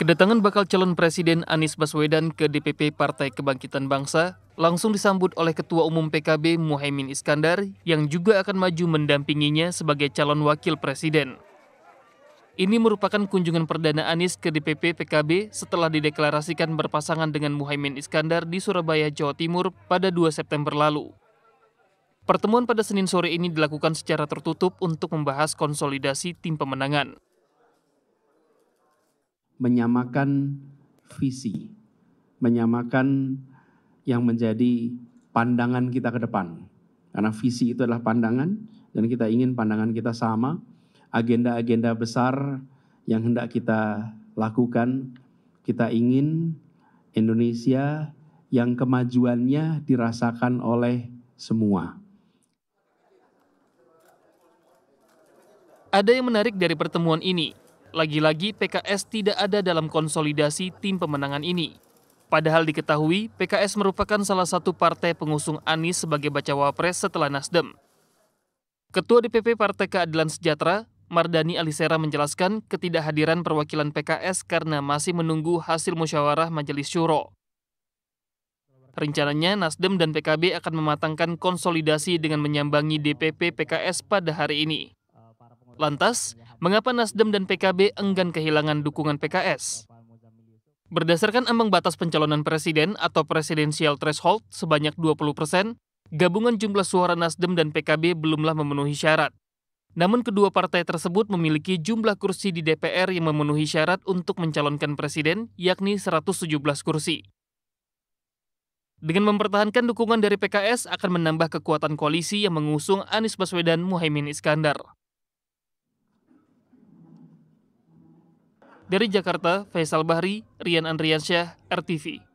Kedatangan bakal calon Presiden Anies Baswedan ke DPP Partai Kebangkitan Bangsa langsung disambut oleh Ketua Umum PKB Muhaimin Iskandar yang juga akan maju mendampinginya sebagai calon wakil presiden. Ini merupakan kunjungan perdana Anies ke DPP PKB setelah dideklarasikan berpasangan dengan Muhaimin Iskandar di Surabaya, Jawa Timur pada 2 September lalu. Pertemuan pada Senin sore ini dilakukan secara tertutup untuk membahas konsolidasi tim pemenangan menyamakan visi, menyamakan yang menjadi pandangan kita ke depan. Karena visi itu adalah pandangan dan kita ingin pandangan kita sama. Agenda-agenda besar yang hendak kita lakukan, kita ingin Indonesia yang kemajuannya dirasakan oleh semua. Ada yang menarik dari pertemuan ini, lagi-lagi PKS tidak ada dalam konsolidasi tim pemenangan ini. Padahal diketahui PKS merupakan salah satu partai pengusung Anies sebagai bacawa pres setelah Nasdem. Ketua DPP Partai Keadilan Sejahtera, Mardani Alisera menjelaskan ketidakhadiran perwakilan PKS karena masih menunggu hasil musyawarah Majelis Syuro. Rencananya Nasdem dan PKB akan mematangkan konsolidasi dengan menyambangi DPP PKS pada hari ini. Lantas, mengapa Nasdem dan PKB enggan kehilangan dukungan PKS. Berdasarkan ambang batas pencalonan presiden atau presidensial threshold sebanyak 20 persen, gabungan jumlah suara Nasdem dan PKB belumlah memenuhi syarat. Namun kedua partai tersebut memiliki jumlah kursi di DPR yang memenuhi syarat untuk mencalonkan presiden, yakni 117 kursi. Dengan mempertahankan dukungan dari PKS akan menambah kekuatan koalisi yang mengusung Anies Baswedan Muhaimin Iskandar. Dari Jakarta, Faisal Bahri, Rian Andriansyah, RTV.